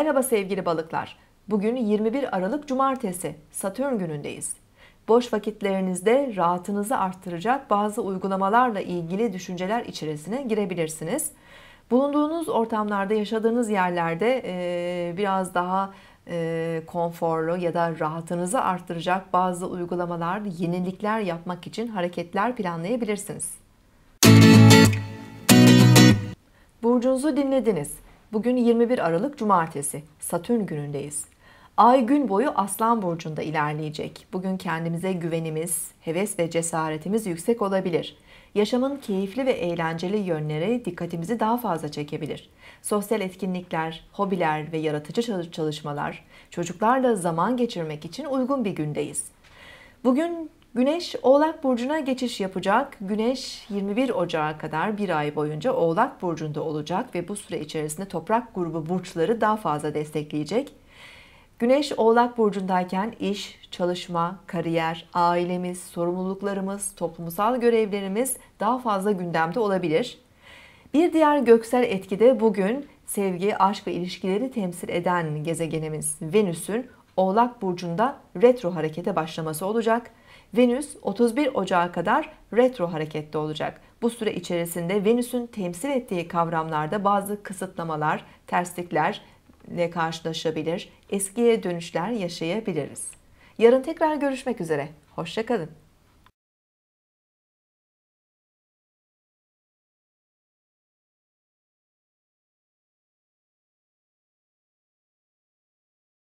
Merhaba sevgili balıklar. Bugün 21 Aralık Cumartesi, Satürn günündeyiz. Boş vakitlerinizde rahatınızı arttıracak bazı uygulamalarla ilgili düşünceler içerisine girebilirsiniz. Bulunduğunuz ortamlarda, yaşadığınız yerlerde e, biraz daha e, konforlu ya da rahatınızı arttıracak bazı uygulamalar, yenilikler yapmak için hareketler planlayabilirsiniz. Burcunuzu dinlediniz. Bugün 21 Aralık Cumartesi, Satürn günündeyiz. Ay gün boyu Aslan burcunda ilerleyecek. Bugün kendimize güvenimiz, heves ve cesaretimiz yüksek olabilir. Yaşamın keyifli ve eğlenceli yönleri dikkatimizi daha fazla çekebilir. Sosyal etkinlikler, hobiler ve yaratıcı çalışmalar çocuklarla zaman geçirmek için uygun bir gündeyiz. Bugün Güneş Oğlak Burcu'na geçiş yapacak. Güneş 21 Ocağı kadar bir ay boyunca Oğlak Burcu'nda olacak ve bu süre içerisinde toprak grubu burçları daha fazla destekleyecek. Güneş Oğlak Burcu'ndayken iş, çalışma, kariyer, ailemiz, sorumluluklarımız, toplumsal görevlerimiz daha fazla gündemde olabilir. Bir diğer göksel etki de bugün sevgi, aşk ve ilişkileri temsil eden gezegenimiz Venüs'ün Oğlak Burcu'nda retro harekete başlaması olacak. Venüs 31 Ocağı kadar retro harekette olacak. Bu süre içerisinde Venüs'ün temsil ettiği kavramlarda bazı kısıtlamalar, tersliklerle karşılaşabilir, eskiye dönüşler yaşayabiliriz. Yarın tekrar görüşmek üzere. Hoşçakalın.